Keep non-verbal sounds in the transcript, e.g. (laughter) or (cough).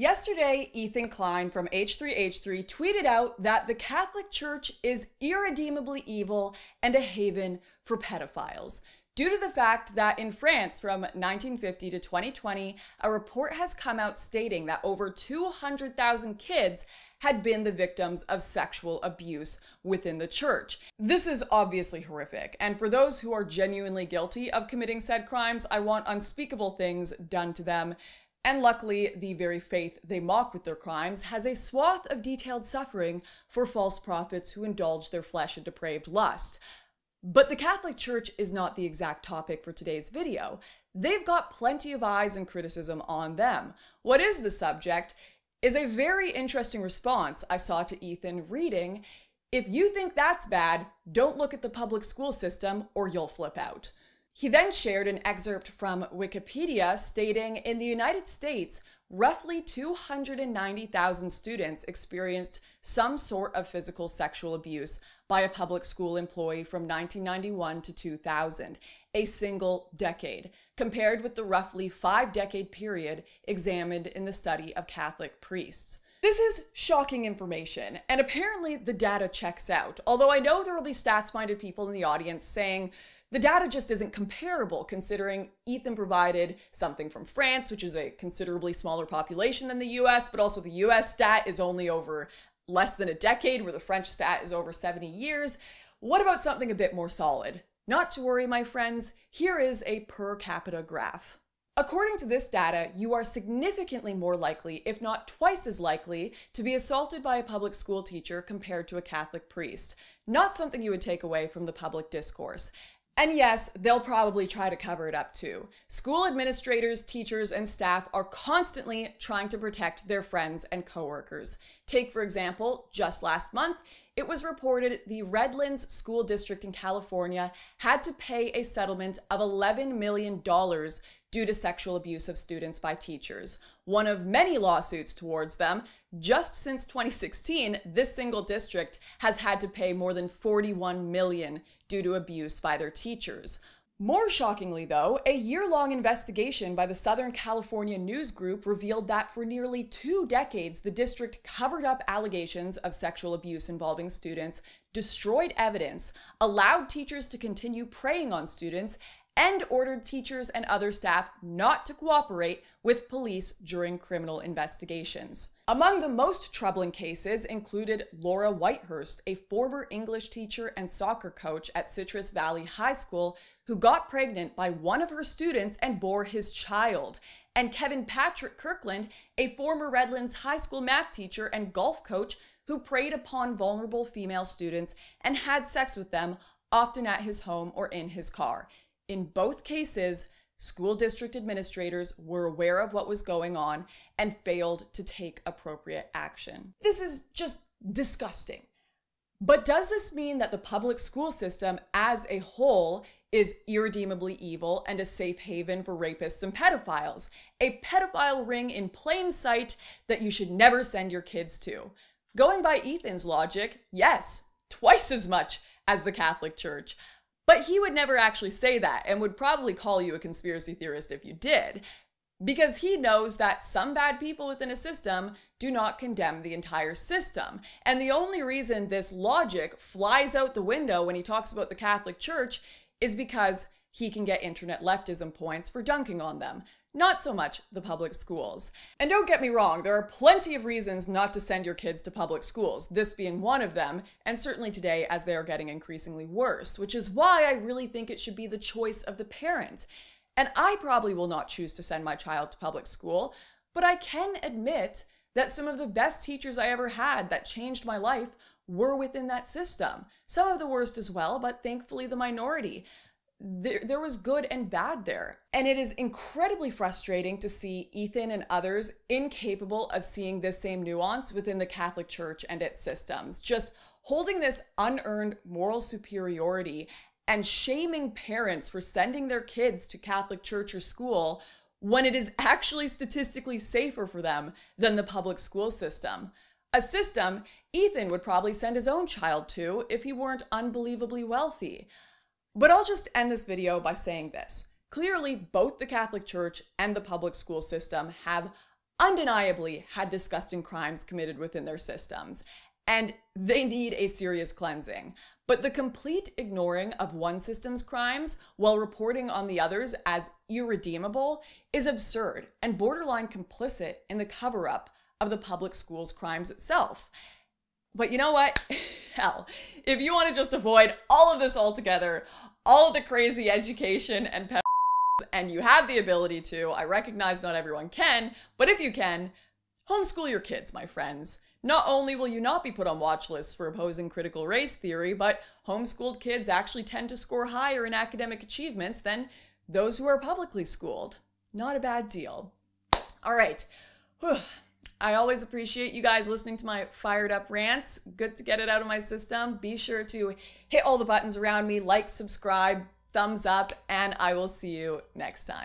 Yesterday, Ethan Klein from H3H3 tweeted out that the Catholic Church is irredeemably evil and a haven for pedophiles. Due to the fact that in France from 1950 to 2020, a report has come out stating that over 200,000 kids had been the victims of sexual abuse within the church. This is obviously horrific, and for those who are genuinely guilty of committing said crimes, I want unspeakable things done to them and luckily, the very faith they mock with their crimes has a swath of detailed suffering for false prophets who indulge their flesh and depraved lust. But the Catholic Church is not the exact topic for today's video. They've got plenty of eyes and criticism on them. What is the subject is a very interesting response I saw to Ethan reading If you think that's bad, don't look at the public school system or you'll flip out. He then shared an excerpt from Wikipedia stating in the United States, roughly 290,000 students experienced some sort of physical sexual abuse by a public school employee from 1991 to 2000, a single decade, compared with the roughly five decade period examined in the study of Catholic priests. This is shocking information, and apparently the data checks out. Although I know there will be stats minded people in the audience saying, the data just isn't comparable considering Ethan provided something from France, which is a considerably smaller population than the US, but also the US stat is only over less than a decade, where the French stat is over 70 years. What about something a bit more solid? Not to worry, my friends, here is a per capita graph. According to this data, you are significantly more likely, if not twice as likely, to be assaulted by a public school teacher compared to a Catholic priest. Not something you would take away from the public discourse. And yes, they'll probably try to cover it up too. School administrators, teachers, and staff are constantly trying to protect their friends and coworkers. Take, for example, just last month, it was reported the Redlands School District in California had to pay a settlement of $11 million due to sexual abuse of students by teachers. One of many lawsuits towards them, just since 2016, this single district has had to pay more than 41 million due to abuse by their teachers. More shockingly, though, a year long investigation by the Southern California News Group revealed that for nearly two decades, the district covered up allegations of sexual abuse involving students, destroyed evidence, allowed teachers to continue preying on students, and ordered teachers and other staff not to cooperate with police during criminal investigations. Among the most troubling cases included Laura Whitehurst, a former English teacher and soccer coach at Citrus Valley High School, who got pregnant by one of her students and bore his child, and Kevin Patrick Kirkland, a former Redlands High School math teacher and golf coach, who preyed upon vulnerable female students and had sex with them, often at his home or in his car. In both cases, school district administrators were aware of what was going on and failed to take appropriate action. This is just disgusting. But does this mean that the public school system as a whole is irredeemably evil and a safe haven for rapists and pedophiles? A pedophile ring in plain sight that you should never send your kids to? Going by Ethan's logic, yes, twice as much as the Catholic Church. But he would never actually say that and would probably call you a conspiracy theorist if you did, because he knows that some bad people within a system do not condemn the entire system. And the only reason this logic flies out the window when he talks about the Catholic Church is because he can get internet leftism points for dunking on them not so much the public schools. And don't get me wrong, there are plenty of reasons not to send your kids to public schools, this being one of them, and certainly today as they are getting increasingly worse, which is why I really think it should be the choice of the parent. And I probably will not choose to send my child to public school, but I can admit that some of the best teachers I ever had that changed my life were within that system. Some of the worst as well, but thankfully the minority there, there was good and bad there. And it is incredibly frustrating to see Ethan and others incapable of seeing this same nuance within the Catholic Church and its systems, just holding this unearned moral superiority and shaming parents for sending their kids to Catholic church or school when it is actually statistically safer for them than the public school system. A system Ethan would probably send his own child to if he weren't unbelievably wealthy. But I'll just end this video by saying this. Clearly, both the Catholic Church and the public school system have undeniably had disgusting crimes committed within their systems, and they need a serious cleansing. But the complete ignoring of one system's crimes while reporting on the others as irredeemable is absurd and borderline complicit in the cover up of the public school's crimes itself. But you know what? (laughs) Hell, if you want to just avoid all of this altogether, all of the crazy education and pep and you have the ability to, I recognize not everyone can, but if you can, homeschool your kids, my friends. Not only will you not be put on watch lists for opposing critical race theory, but homeschooled kids actually tend to score higher in academic achievements than those who are publicly schooled. Not a bad deal. All right. (sighs) Whew. I always appreciate you guys listening to my fired up rants. Good to get it out of my system. Be sure to hit all the buttons around me, like, subscribe, thumbs up, and I will see you next time.